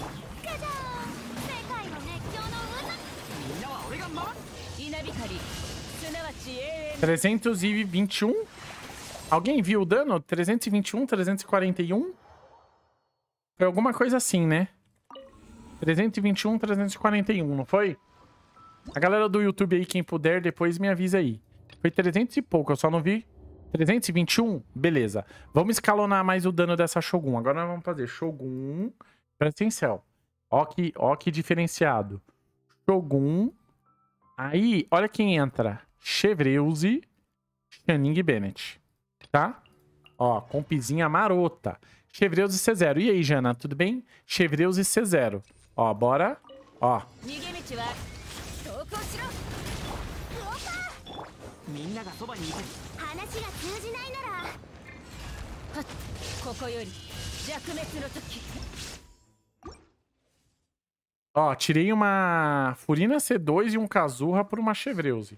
Speaker 1: 321? Alguém viu o dano? 321, 341? Foi alguma coisa assim, né? 321, 341, não foi? A galera do YouTube aí, quem puder, depois me avisa aí. Foi 300 e pouco, eu só não vi. 321? Beleza. Vamos escalonar mais o dano dessa Shogun. Agora nós vamos fazer Shogun... Presta atenção. Ó que, ó que diferenciado. Shogun Aí, olha quem entra. Chevreuze, Channing Bennett. Tá? Ó, compizinha marota. Chevreuse C0. E aí, Jana, tudo bem? Chevreuse C0. Ó, bora. Ó. Ó, tirei uma Furina C2 e um Kazurra por uma Chevreuse.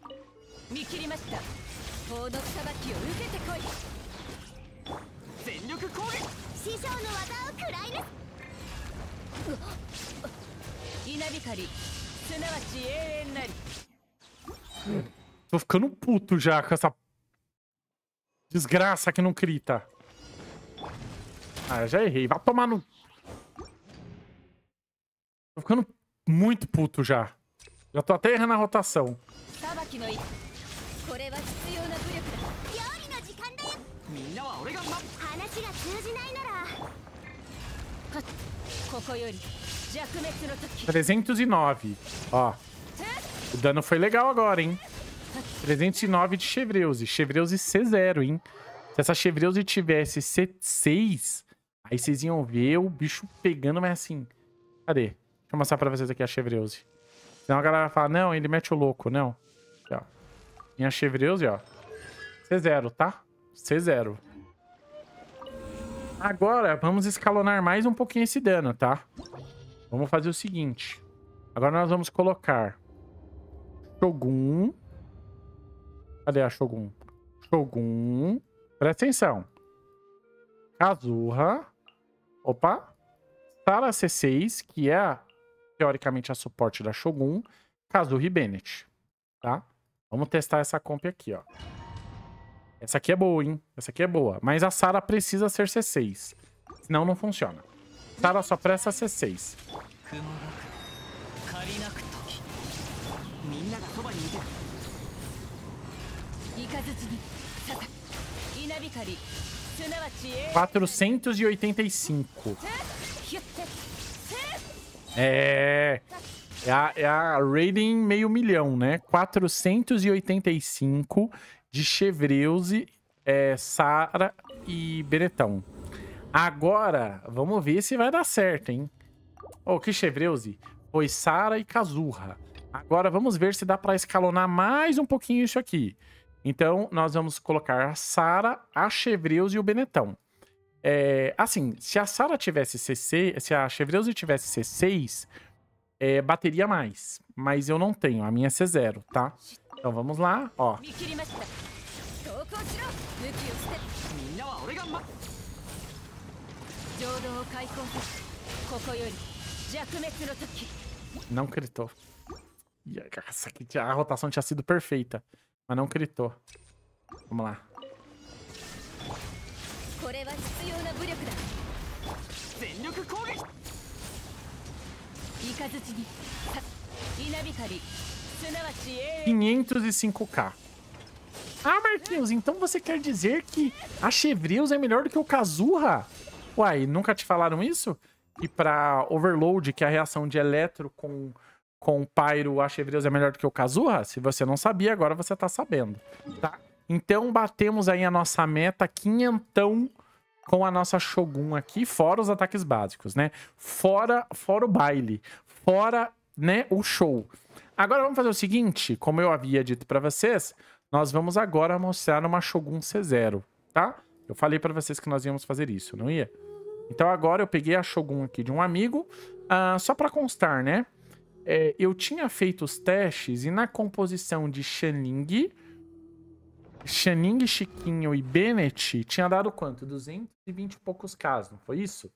Speaker 1: Tô ficando puto já com essa desgraça que não grita. Ah, já errei. Vai tomar no Tô ficando muito puto já. Já tô até errando a rotação. Trezentos e nove. Ó. O dano foi legal agora, hein? 309 de Chevreuse. Chevreuse C0, hein? Se essa Chevreuse tivesse C6, aí vocês iam ver o bicho pegando, mas assim... Cadê? Deixa eu mostrar pra vocês aqui a Chevreuse. Senão a galera fala, não, ele mete o louco. Não. Aqui, ó. Minha Chevreuse, ó. C0, tá? C0. Agora, vamos escalonar mais um pouquinho esse dano, tá? Vamos fazer o seguinte. Agora nós vamos colocar... Shogun. Cadê a Shogun? Shogun. Presta atenção. Azurra. Opa. Sara C6, que é a teoricamente, a suporte da Shogun, Kazuhi Bennett, tá? Vamos testar essa comp aqui, ó. Essa aqui é boa, hein? Essa aqui é boa. Mas a Sara precisa ser C6. Senão não funciona. Sara só presta C6. Quatrocentos e oitenta e cinco. É. É a, é a rating meio milhão, né? 485 de Chevreuse, é, Sara e Benetão. Agora, vamos ver se vai dar certo, hein? Ô, oh, que Chevreuse. Foi Sara e Cazurra. Agora vamos ver se dá para escalonar mais um pouquinho isso aqui. Então, nós vamos colocar a Sara, a Chevreuse e o Benetão. É, assim, se a Sara tivesse C6, se a Chevreuse tivesse C6, é, bateria mais. Mas eu não tenho, a minha é C0, tá? Então vamos lá, ó. Não critou. Nossa, a rotação tinha sido perfeita. Mas não critou. Vamos lá.
Speaker 4: これは必要
Speaker 3: な武力だ全力攻撃イカズチに稲光すなわち
Speaker 1: 505k Ah, Marquinhos, então você quer dizer que a Chevrius é melhor do que o Kazurra? Uai, nunca te falaram isso? E pra Overload, que é a reação de Eletro com, com Pyro, a Chevrius é melhor do que o Kazurra? Se você não sabia, agora você tá sabendo, tá? Então batemos aí a nossa meta quinhentão com a nossa Shogun aqui, fora os ataques básicos, né? Fora, fora o baile, fora, né, o show. Agora vamos fazer o seguinte, como eu havia dito para vocês, nós vamos agora mostrar uma Shogun C0, tá? Eu falei para vocês que nós íamos fazer isso, não ia? Então agora eu peguei a Shogun aqui de um amigo, uh, só para constar, né? É, eu tinha feito os testes e na composição de Shenling Xaning, Chiquinho e Bennett tinha dado quanto? 220 e poucos casos, não foi isso?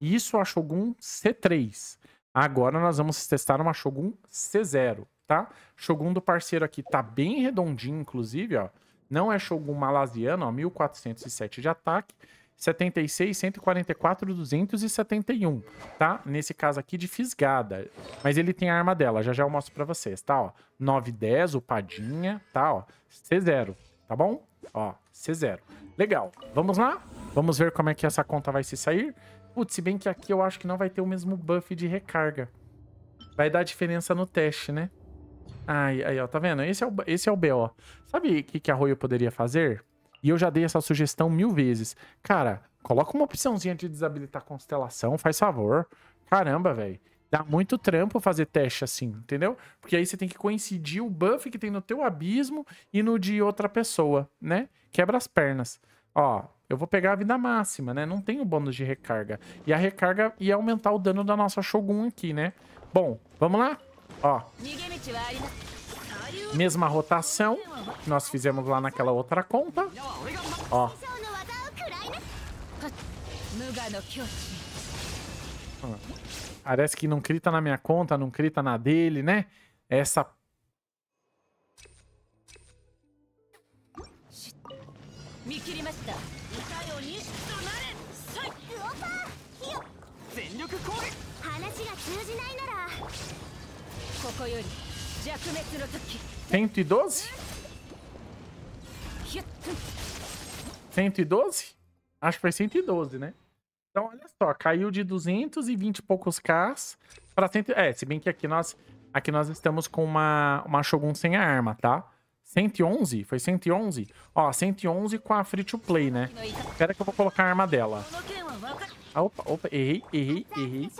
Speaker 1: Isso a Shogun C3. Agora nós vamos testar uma Shogun C0, tá? Shogun do parceiro aqui tá bem redondinho, inclusive, ó. Não é Shogun malasiano, ó, 1407 de ataque. 76, 144, 271, tá? Nesse caso aqui de fisgada. Mas ele tem a arma dela, já já eu mostro pra vocês, tá? Ó, 910, o Padinha, tá? Ó, C0 tá bom? Ó, C0. Legal. Vamos lá? Vamos ver como é que essa conta vai se sair. Putz, se bem que aqui eu acho que não vai ter o mesmo buff de recarga. Vai dar diferença no teste, né? Ai, aí, ó, tá vendo? Esse é o, esse é o BO. Sabe o que, que a Royo poderia fazer? E eu já dei essa sugestão mil vezes. Cara, coloca uma opçãozinha de desabilitar constelação, faz favor. Caramba, velho. Dá muito trampo fazer teste assim, entendeu? Porque aí você tem que coincidir o buff que tem no teu abismo e no de outra pessoa, né? Quebra as pernas. Ó, eu vou pegar a vida máxima, né? Não tem o bônus de recarga. E a recarga ia aumentar o dano da nossa Shogun aqui, né? Bom, vamos lá? Ó. Mesma rotação que nós fizemos lá naquela outra conta. Ó. Parece que não crita na minha conta, não crita na dele, né? É essa... Cento e doze? Cento e doze? Acho que foi cento e doze, né? Então, olha só, caiu de 220 e poucos Ks pra 100... É, se bem que aqui nós, aqui nós estamos com uma, uma Shogun sem arma, tá? 111? Foi 111? Ó, 111 com a Free to Play, né? Espera que eu vou colocar a arma dela. Ah, opa, opa, errei, errei, errei.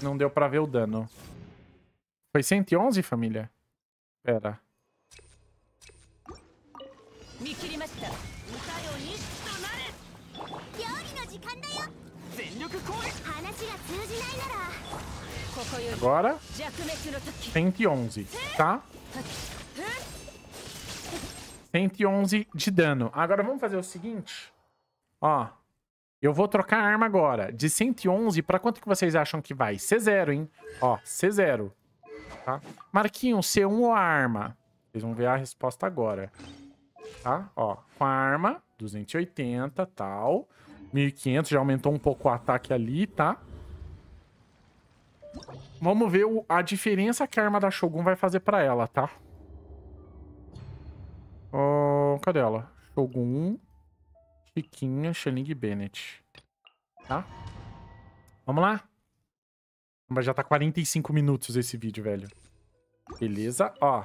Speaker 1: Não deu pra ver o dano. Foi 111, família? Espera.
Speaker 2: Agora 111,
Speaker 1: tá? 111 de dano. Agora vamos fazer o seguinte. Ó, eu vou trocar a arma agora. De 111 para quanto que vocês acham que vai? C0, hein? Ó, C0. Tá? Marquinhos, C1 ou a arma? Vocês vão ver a resposta agora tá? Ó, com a arma, 280, tal. 1500, já aumentou um pouco o ataque ali, tá? Vamos ver o, a diferença que a arma da Shogun vai fazer pra ela, tá? Ó, cadê ela? Shogun, Chiquinha, Sheling Bennett. Tá? Vamos lá? Mas já tá 45 minutos esse vídeo, velho. Beleza? Ó.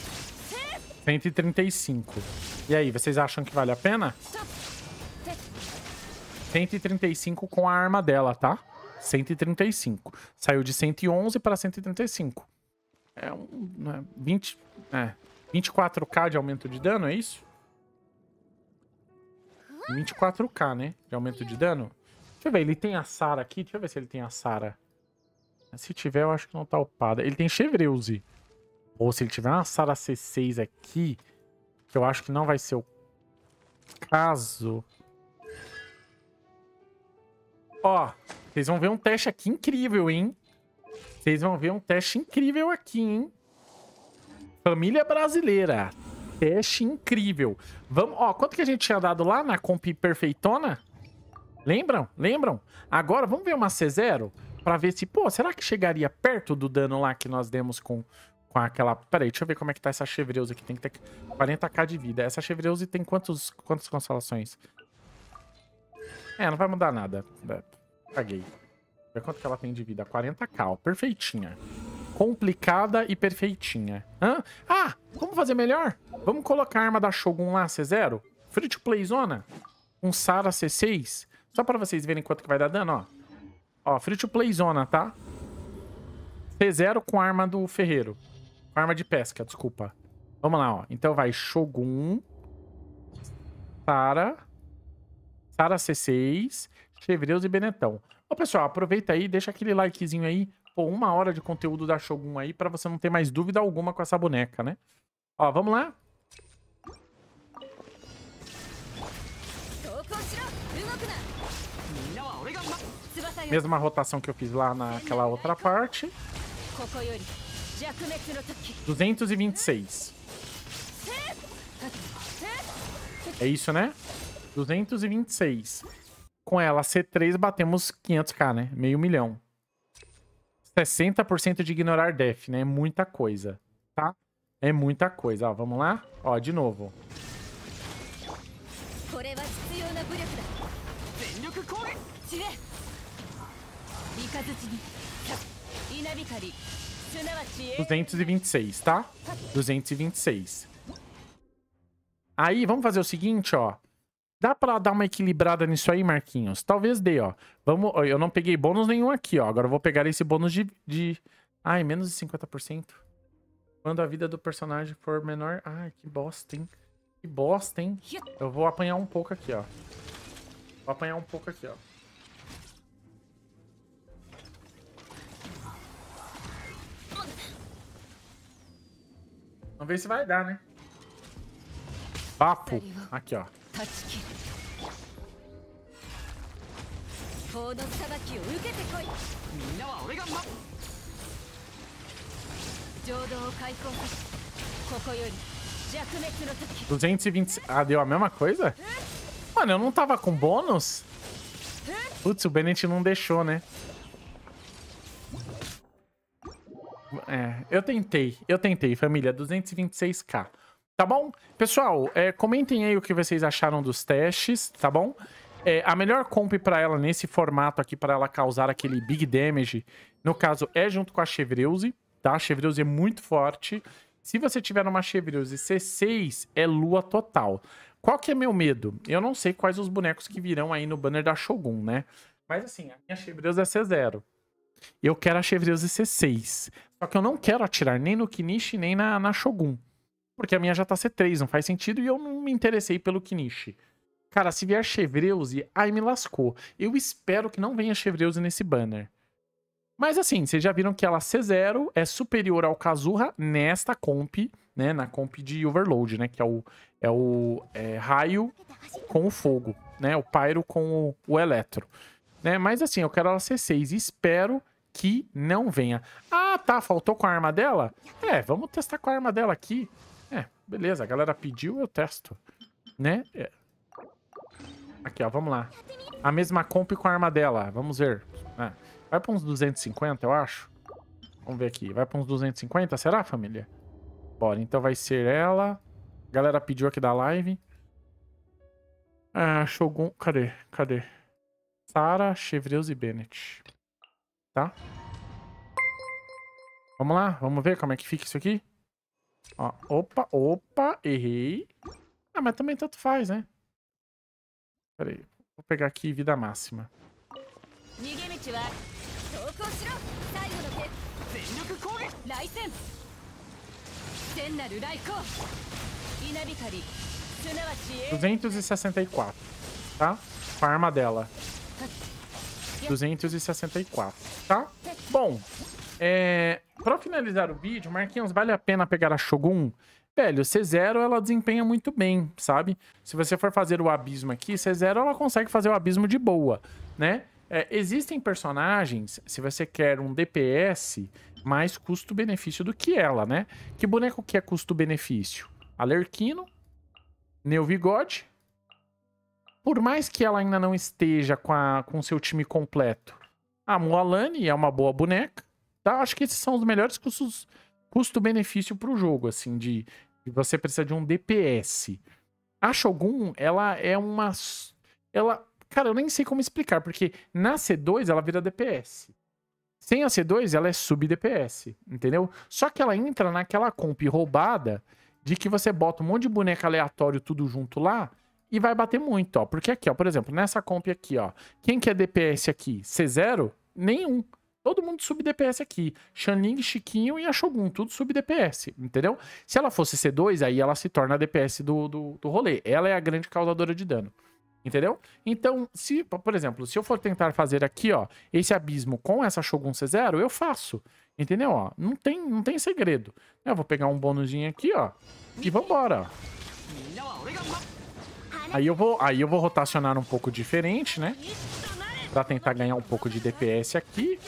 Speaker 1: 135. E aí, vocês acham que vale a pena? 135 com a arma dela, tá? 135. Saiu de 111 para 135. É um... É, 20... É, 24k de aumento de dano, é isso? 24k, né? De aumento de dano. Deixa eu ver, ele tem a Sara aqui? Deixa eu ver se ele tem a Sara. Se tiver, eu acho que não tá upada. Ele tem Chevreuse. Ou se ele tiver uma sala C6 aqui, que eu acho que não vai ser o caso. Ó, vocês vão ver um teste aqui incrível, hein? Vocês vão ver um teste incrível aqui, hein? Família brasileira. Teste incrível. Vamos, ó, quanto que a gente tinha dado lá na comp perfeitona? Lembram? Lembram? Agora, vamos ver uma C0 para ver se, pô, será que chegaria perto do dano lá que nós demos com com aquela... Peraí, deixa eu ver como é que tá essa Chevreuse aqui. Tem que ter 40k de vida. Essa Chevreuse tem quantos, quantas constelações? É, não vai mudar nada. É, caguei. Vê quanto que ela tem de vida. 40k, ó. Perfeitinha. Complicada e perfeitinha. Hã? Ah, como fazer melhor? Vamos colocar a arma da Shogun lá, C0? Free to play zona? Um Sara C6? Só pra vocês verem quanto que vai dar dano, ó. Ó, free to play zona, tá? C0 com a arma do ferreiro. Arma de pesca, desculpa. Vamos lá, ó. Então vai Shogun, Sara, Sara C6, Chevreus e Benetão. Ô, pessoal, aproveita aí, deixa aquele likezinho aí. Pô, uma hora de conteúdo da Shogun aí pra você não ter mais dúvida alguma com essa boneca, né? Ó, vamos lá. Mesma rotação que eu fiz lá naquela outra parte. 226. É isso, né? 226. Com ela, C3, batemos 500k, né? Meio milhão. 60% de ignorar def, né? É muita coisa, tá? É muita coisa. Ó, vamos lá? Ó, de novo. 226, tá? 226. Aí, vamos fazer o seguinte, ó. Dá pra dar uma equilibrada nisso aí, Marquinhos? Talvez dê, ó. Vamos... Eu não peguei bônus nenhum aqui, ó. Agora eu vou pegar esse bônus de... de... Ai, menos de 50%. Quando a vida do personagem for menor... Ai, que bosta, hein? Que bosta, hein? Eu vou apanhar um pouco aqui, ó. Vou apanhar um pouco aqui, ó. Vamos ver se vai dar, né? Papo. Aqui, ó. Duzentos e vinte... Ah, deu a mesma coisa? Mano, eu não tava com bônus? Putz, o Bennett não deixou, né? É, eu tentei, eu tentei, família, 226k. Tá bom? Pessoal, é, comentem aí o que vocês acharam dos testes, tá bom? É, a melhor comp para ela nesse formato aqui, para ela causar aquele big damage, no caso, é junto com a Chevreuse, tá? A Chevreuse é muito forte. Se você tiver uma Chevreuse C6, é lua total. Qual que é meu medo? Eu não sei quais os bonecos que virão aí no banner da Shogun, né? Mas assim, a minha Chevreuse é C0. Eu quero a Chevreuse C6. Só que eu não quero atirar nem no Kinishi, nem na, na Shogun. Porque a minha já tá C3, não faz sentido, e eu não me interessei pelo Kinishi. Cara, se vier Chevreuse, aí me lascou. Eu espero que não venha Chevreuse nesse banner. Mas assim, vocês já viram que ela C0 é superior ao Kazurra nesta comp, né? Na comp de Overload, né? Que é o, é o é, raio com o fogo, né? O Pyro com o, o Eletro. Né? Mas assim, eu quero ela C6 e espero que não venha. Ah, tá, faltou com a arma dela? É, vamos testar com a arma dela aqui. É, beleza, a galera pediu, eu testo. Né? É. Aqui, ó, vamos lá. A mesma comp com a arma dela, vamos ver. Ah, vai pra uns 250, eu acho. Vamos ver aqui, vai pra uns 250, será, família? Bora, então vai ser ela. A galera pediu aqui da live. Ah, Shogun, cadê? Cadê? Sarah Chevreuse e Bennett. Tá? Vamos lá, vamos ver como é que fica isso aqui. Ó, opa, opa, errei. Ah, mas também tanto faz, né? Pera aí, vou pegar aqui vida máxima. Duzentos e sessenta e quatro, tá? a arma dela. Tá 264, tá? Bom, é... Pra finalizar o vídeo, Marquinhos, vale a pena pegar a Shogun? Velho, C0 ela desempenha muito bem, sabe? Se você for fazer o abismo aqui, C0 ela consegue fazer o abismo de boa, né? É, existem personagens, se você quer um DPS, mais custo-benefício do que ela, né? Que boneco que é custo-benefício? Alerquino, Neuvigode, por mais que ela ainda não esteja com, a, com seu time completo, a Mualani é uma boa boneca. Tá? Acho que esses são os melhores custos, custo-benefício para o jogo, assim, de, de, você precisa de um DPS. A Shogun, ela é uma. Ela. Cara, eu nem sei como explicar, porque na C2 ela vira DPS. Sem a C2, ela é sub-DPS, entendeu? Só que ela entra naquela comp roubada de que você bota um monte de boneca aleatório tudo junto lá e vai bater muito, ó. Porque aqui, ó, por exemplo, nessa comp aqui, ó, quem que é DPS aqui? C0? Nenhum. Todo mundo sub DPS aqui. Shanling, Chiquinho e a Shogun, tudo sub DPS, entendeu? Se ela fosse C2, aí ela se torna a DPS do, do, do rolê. Ela é a grande causadora de dano. Entendeu? Então, se, por exemplo, se eu for tentar fazer aqui, ó, esse abismo com essa Shogun C0, eu faço. Entendeu? Ó, não tem, não tem segredo. Eu vou pegar um bônus aqui, ó, e vambora. Ó. Aí eu vou, aí eu vou rotacionar um pouco diferente, né? Pra tentar ganhar um pouco de DPS aqui.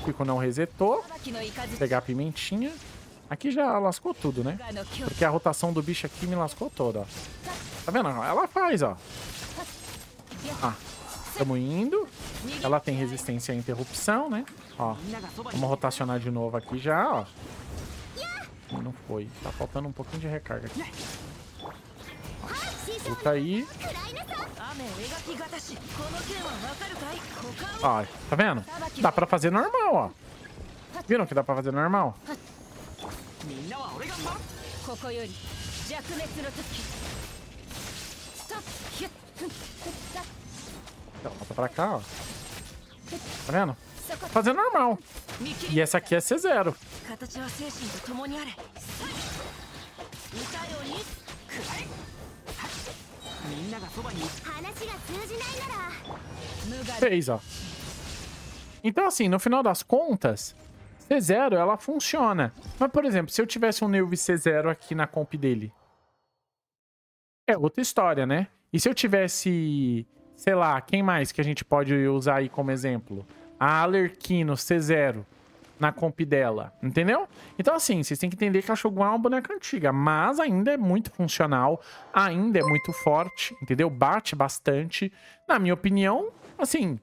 Speaker 1: O Kiko não resetou. Pegar a pimentinha. Aqui já lascou tudo, né? Porque a rotação do bicho aqui me lascou toda, ó. Tá vendo? Ela faz, ó. Ah, estamos indo. Ela tem resistência à interrupção, né? Ó, vamos rotacionar de novo aqui já, ó. Não foi. Tá faltando um pouquinho de recarga aqui tá aí, Ó, tá vendo? Dá pra fazer normal, ó. Viram que dá pra fazer normal? Então, volta pra cá, ó. Tá vendo? Fazer normal. E essa aqui é C0. Fez, ó. Então, assim, no final das contas, C0, ela funciona. Mas, por exemplo, se eu tivesse um Nerve C0 aqui na comp dele, é outra história, né? E se eu tivesse, sei lá, quem mais que a gente pode usar aí como exemplo? A Alerquino C0 na comp dela, entendeu? Então, assim, vocês têm que entender que a Shogun é uma boneca antiga, mas ainda é muito funcional, ainda é muito forte, entendeu? Bate bastante. Na minha opinião, assim...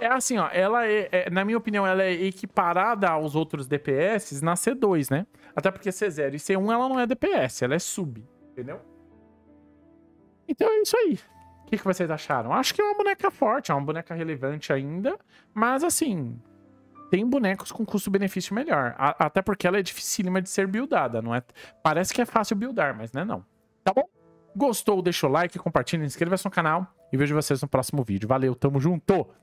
Speaker 1: É assim, ó, ela é, é na minha opinião, ela é equiparada aos outros DPS na C2, né? Até porque C0 e C1 ela não é DPS, ela é sub, entendeu? Então é isso aí que, que vocês acharam? Acho que é uma boneca forte, é uma boneca relevante ainda, mas assim, tem bonecos com custo-benefício melhor. A, até porque ela é dificílima de ser buildada, não é? Parece que é fácil buildar, mas não é não. Tá bom? Gostou, deixa o like, compartilha, inscreva-se no canal e vejo vocês no próximo vídeo. Valeu, tamo junto!